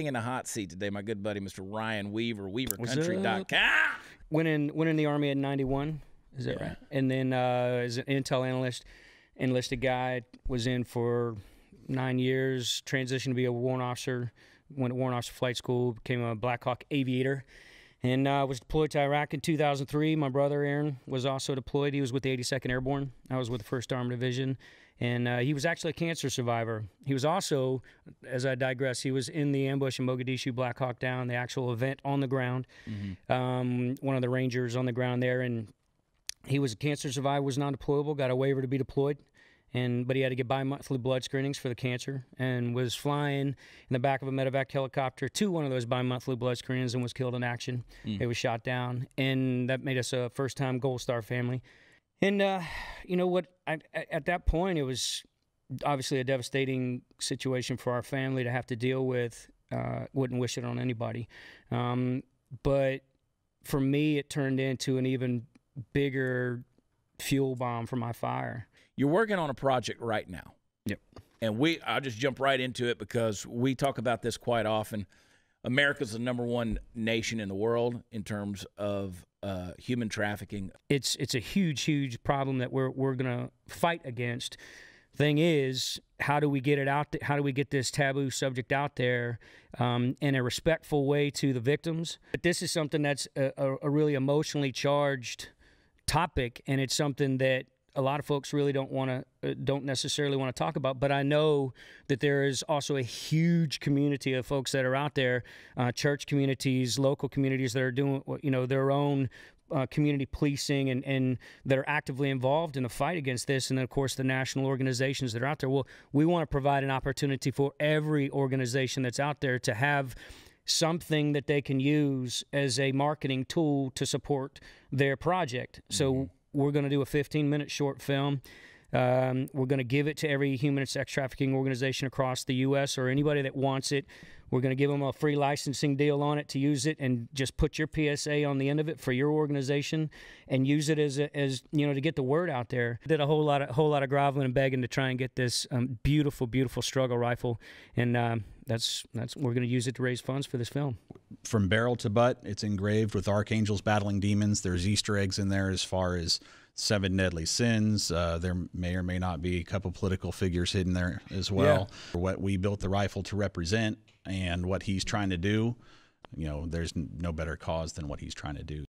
in a hot seat today, my good buddy, Mr. Ryan Weaver, WeaverCountry.com. Went in, went in the Army in 91. Is that yeah. right? And then uh, as an intel analyst, enlisted guy, was in for nine years, transitioned to be a warrant officer, went to warrant officer flight school, became a Black Hawk aviator and uh, was deployed to Iraq in 2003. My brother Aaron was also deployed. He was with the 82nd Airborne. I was with the 1st Armored Division, and uh, he was actually a cancer survivor. He was also, as I digress, he was in the ambush in Mogadishu, Black Hawk Down, the actual event on the ground. Mm-hmm. Um, one of the Rangers on the ground there, and he was a cancer survivor, was non-deployable, got a waiver to be deployed and but he had to get bi-monthly blood screenings for the cancer and was flying in the back of a medevac helicopter to one of those bi-monthly blood screenings and was killed in action mm. it was shot down and that made us a first-time gold star family and uh, you know what I, at that point it was obviously a devastating situation for our family to have to deal with uh, wouldn't wish it on anybody um, but for me it turned into an even bigger fuel bomb for my fire. You're working on a project right now. Yep. And we, I'll just jump right into it because we talk about this quite often. America's the number one nation in the world in terms of uh, human trafficking. It's it's a huge, huge problem that we're we're gonna fight against. Thing is, how do we get it out? Th- how do we get this taboo subject out there um, in a respectful way to the victims? But this is something that's a, uh, a, a really emotionally charged topic, and it's something that a lot of folks really don't want to uh, don't necessarily want to talk about but i know that there is also a huge community of folks that are out there uh, church communities local communities that are doing you know their own uh, community policing and, and that are actively involved in the fight against this and then of course the national organizations that are out there well we want to provide an opportunity for every organization that's out there to have something that they can use as a marketing tool to support their project. So mm-hmm. we're going to do a 15 minute short film um, we're going to give it to every human and sex trafficking organization across the U.S. or anybody that wants it. We're going to give them a free licensing deal on it to use it, and just put your PSA on the end of it for your organization, and use it as a, as you know to get the word out there. Did a whole lot of whole lot of groveling and begging to try and get this um, beautiful, beautiful struggle rifle, and um, that's that's we're going to use it to raise funds for this film. From barrel to butt, it's engraved with archangels battling demons. There's Easter eggs in there as far as seven deadly sins. Uh, there may or may not be a couple political figures hidden there as well. Yeah. What we built the rifle to represent and what he's trying to do, you know, there's no better cause than what he's trying to do.